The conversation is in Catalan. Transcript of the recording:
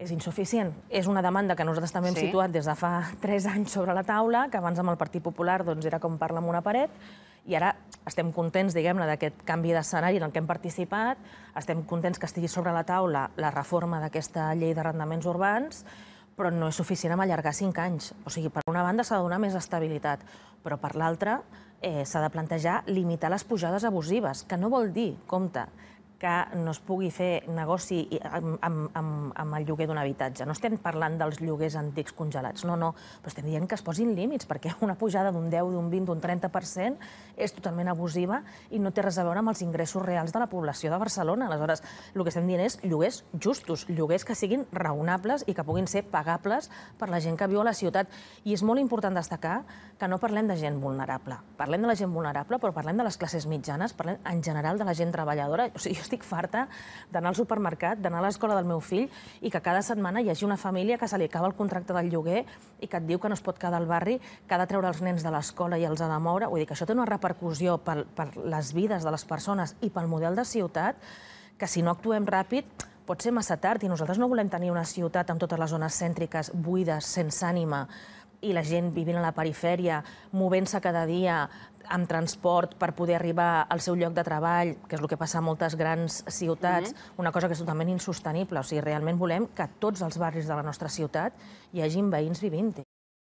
és insuficient. És una demanda que nosaltres també hem sí. situat des de fa 3 anys sobre la taula, que abans amb el Partit Popular doncs, era com parla amb una paret, i ara estem contents, diguem-ne, d'aquest canvi d'escenari en el que hem participat, estem contents que estigui sobre la taula la reforma d'aquesta llei d'arrendaments urbans, però no és suficient amb allargar 5 anys. O sigui, per una banda s'ha de donar més estabilitat, però per l'altra eh, s'ha de plantejar limitar les pujades abusives, que no vol dir, compte, que no es pugui fer negoci amb, amb, amb, el lloguer d'un habitatge. No estem parlant dels lloguers antics congelats, no, no, però estem dient que es posin límits, perquè una pujada d'un 10, d'un 20, d'un 30% és totalment abusiva i no té res a veure amb els ingressos reals de la població de Barcelona. Aleshores, el que estem dient és lloguers justos, lloguers que siguin raonables i que puguin ser pagables per la gent que viu a la ciutat. I és molt important destacar que no parlem de gent vulnerable. Parlem de la gent vulnerable, però parlem de les classes mitjanes, parlem en general de la gent treballadora. O sigui, estic farta d'anar al supermercat, d'anar a l'escola del meu fill i que cada setmana hi hagi una família que se li acaba el contracte del lloguer i que et diu que no es pot quedar al barri, que ha de treure els nens de l'escola i els ha de moure. Vull dir que això té una repercussió per, per les vides de les persones i pel model de ciutat que si no actuem ràpid pot ser massa tard i nosaltres no volem tenir una ciutat amb totes les zones cèntriques buides, sense ànima, i la gent vivint a la perifèria, movent-se cada dia amb transport per poder arribar al seu lloc de treball, que és el que passa a moltes grans ciutats, mm -hmm. una cosa que és totalment insostenible. O sigui, realment volem que tots els barris de la nostra ciutat hi hagin veïns vivint-hi.